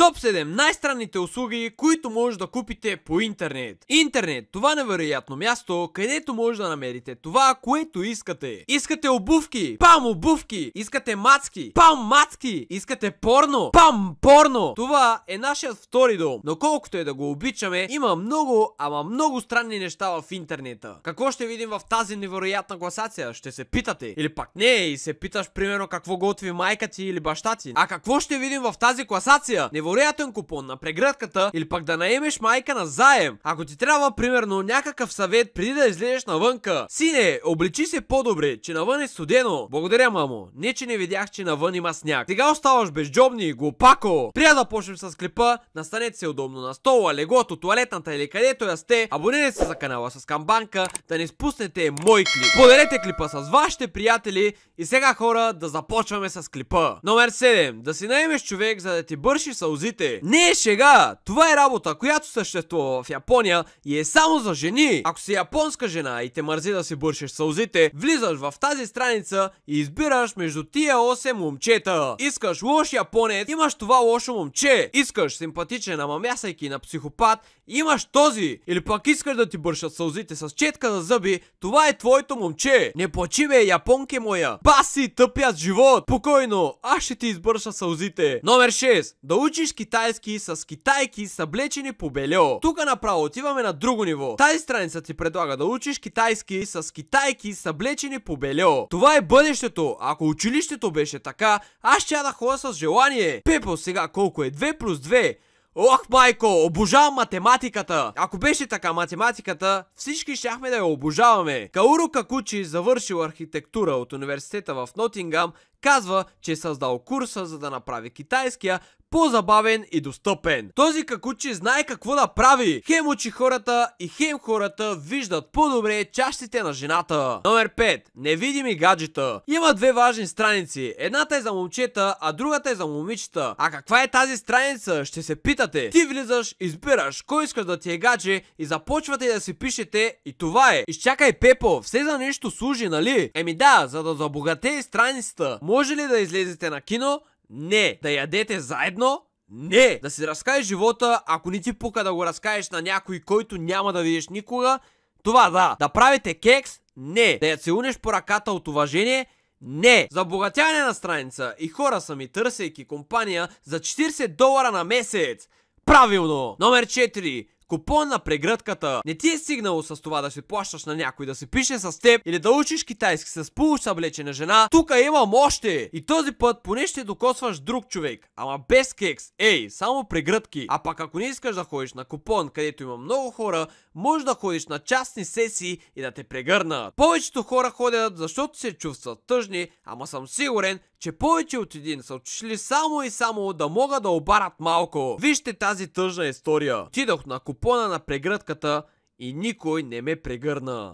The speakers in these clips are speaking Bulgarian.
Топ 7 най-странните услуги, които може да купите по интернет. Интернет, това невероятно място, където може да намерите това, което искате. Искате обувки, пам обувки, искате мацки, пам мацки, искате порно, пам порно. Това е нашият втори дом, но колкото е да го обичаме, има много, ама много странни неща в интернета. Какво ще видим в тази невероятна класация? Ще се питате. Или пак не, и се питаш примерно какво готви майка ти или баща ти. А какво ще видим в тази класация? Невероятно невероятен купон на преградката или пък да наемеш майка на заем, ако ти трябва примерно някакъв съвет преди да излезеш навънка. Сине, обличи се по-добре, че навън е студено. Благодаря, мамо. Не, че не видях, че навън има сняг. Сега оставаш безджобни, глупако. Прия да почнем с клипа, настанете се удобно на стола, легото, туалетната или където я сте. Абонирайте се за канала с камбанка, да не спуснете мой клип. Поделете клипа с вашите приятели и сега хора да започваме с клипа. Номер 7. Да си наемеш човек, за да ти бърши сълзи козите. Не е шега! Това е работа, която съществува в Япония и е само за жени. Ако си японска жена и те мързи да си бършеш сълзите, влизаш в тази страница и избираш между тия 8 момчета. Искаш лош японец, имаш това лошо момче. Искаш симпатичен, ама мясайки на психопат, имаш този. Или пък искаш да ти бършат сълзите с четка за зъби, това е твоето момче. Не плачи ме, японки моя. Баси, тъпят живот. Покойно, аз ще ти избърша сълзите. Номер 6. Да учиш видиш китайски с китайки са облечени по белео. Тук направо отиваме на друго ниво. Тази страница ти предлага да учиш китайски с китайки са облечени по белео. Това е бъдещето. Ако училището беше така, аз ще да ходя с желание. Пепо, сега колко е? 2 плюс 2. Ох, майко, обожавам математиката! Ако беше така математиката, всички щяхме да я обожаваме. Кауро Какучи завършил архитектура от университета в Нотингам Казва, че е създал курса, за да направи китайския по-забавен и достъпен. Този какучи знае какво да прави. Хем учи хората и хем хората виждат по-добре частите на жената. Номер 5. Невидими гаджета. Има две важни страници. Едната е за момчета, а другата е за момичета. А каква е тази страница? Ще се питате. Ти влизаш, избираш кой искаш да ти е гадже и започвате да си пишете и това е. Изчакай Пепо, все за нещо служи, нали? Еми да, за да забогатее страницата. Може ли да излезете на кино? Не. Да ядете заедно? Не! Да си разкажеш живота, ако не ти пука да го разкажеш на някой, който няма да видиш никога, това да. Да правите кекс? Не. Да я целунеш по ръката от уважение? Не! За обогатяване на страница и хора са ми търсейки компания за 40 долара на месец. Правилно! Номер 4 купон на прегръдката. Не ти е стигнало с това да си плащаш на някой, да се пише с теб или да учиш китайски с получ съблечена жена. Тука имам още! И този път поне ще докосваш друг човек. Ама без кекс. Ей, само прегръдки. А пак ако не искаш да ходиш на купон, където има много хора, може да ходиш на частни сесии и да те прегърнат. Повечето хора ходят, защото се чувстват тъжни, ама съм сигурен, че повече от един са отшли само и само да могат да обарат малко. Вижте тази тъжна история. Тидох на купона на прегръдката и никой не ме прегърна.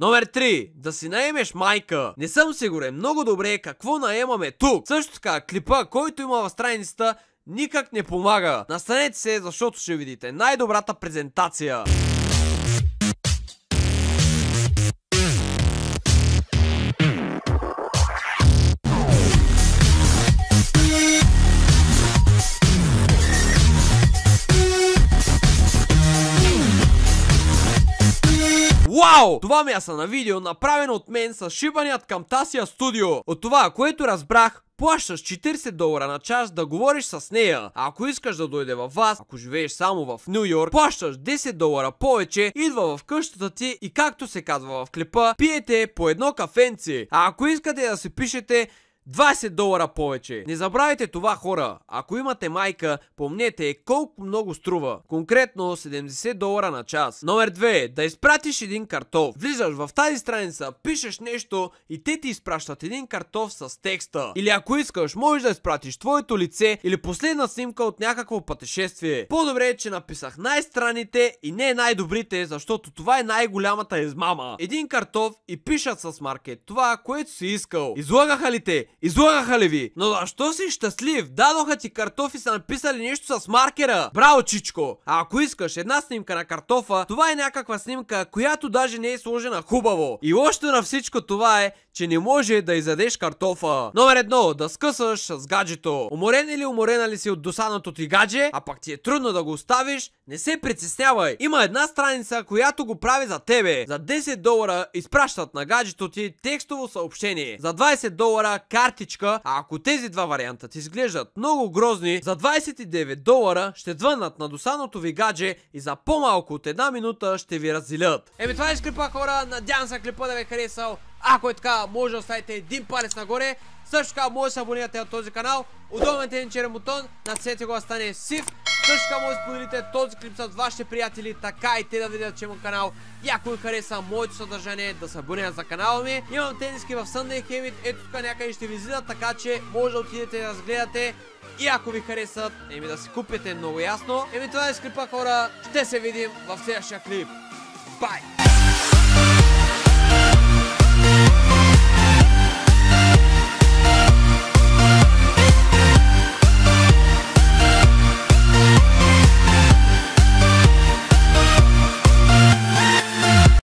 Номер 3. Да си наемеш майка. Не съм сигурен много добре какво наемаме тук. Също така, клипа, който има в страницата, никак не помага. Настанете се, защото ще видите най-добрата презентация. Вау! Това мяса е на видео, направено от мен с шибаният към Тасия студио. От това, което разбрах, плащаш 40 долара на час да говориш с нея. А ако искаш да дойде във вас, ако живееш само в Нью Йорк, плащаш 10 долара повече, идва в къщата ти и както се казва в клипа, пиете по едно кафенци. А ако искате да се пишете, 20 долара повече. Не забравяйте това хора. Ако имате майка, помнете колко много струва. Конкретно 70 долара на час. Номер 2. Да изпратиш един картоф. Влизаш в тази страница, пишеш нещо и те ти изпращат един картоф с текста. Или ако искаш, можеш да изпратиш твоето лице или последна снимка от някакво пътешествие. По-добре е, че написах най-страните и не най-добрите, защото това е най-голямата измама. Един картоф и пишат с маркет това, което си искал. Излагаха ли те? Излагаха ли ви? Но защо си щастлив? Дадоха ти картофи, са написали нещо с маркера. Браво, чичко! А ако искаш една снимка на картофа, това е някаква снимка, която даже не е сложена хубаво. И още на всичко това е, че не може да изядеш картофа. Номер едно, да скъсаш с гаджето. Уморен или уморена ли си от досадното ти гадже, а пък ти е трудно да го оставиш, не се притеснявай. Има една страница, която го прави за тебе. За 10 долара изпращат на гаджето ти текстово съобщение. За 20 долара карти картичка. А ако тези два варианта ти изглеждат много грозни, за 29 долара ще двънат на досадното ви гадже и за по-малко от една минута ще ви разделят. Еми това е клипа хора, надявам се клипа да ви е харесал. Ако е така, може да оставите един палец нагоре. Също така може да се абонирате на този канал. Удобен черен бутон, насете го да стане сив също така може да споделите този клип с вашите приятели, така и те да видят, че имам канал. И ако ви хареса моето съдържание, да се абонират за канала ми. Имам тениски в Sunday Habit, ето тук някъде ще ви излизат, така че може да отидете да разгледате. И ако ви харесат, еми да си купите много ясно. Еми това е с клипа хора, ще се видим в следващия клип. Бай!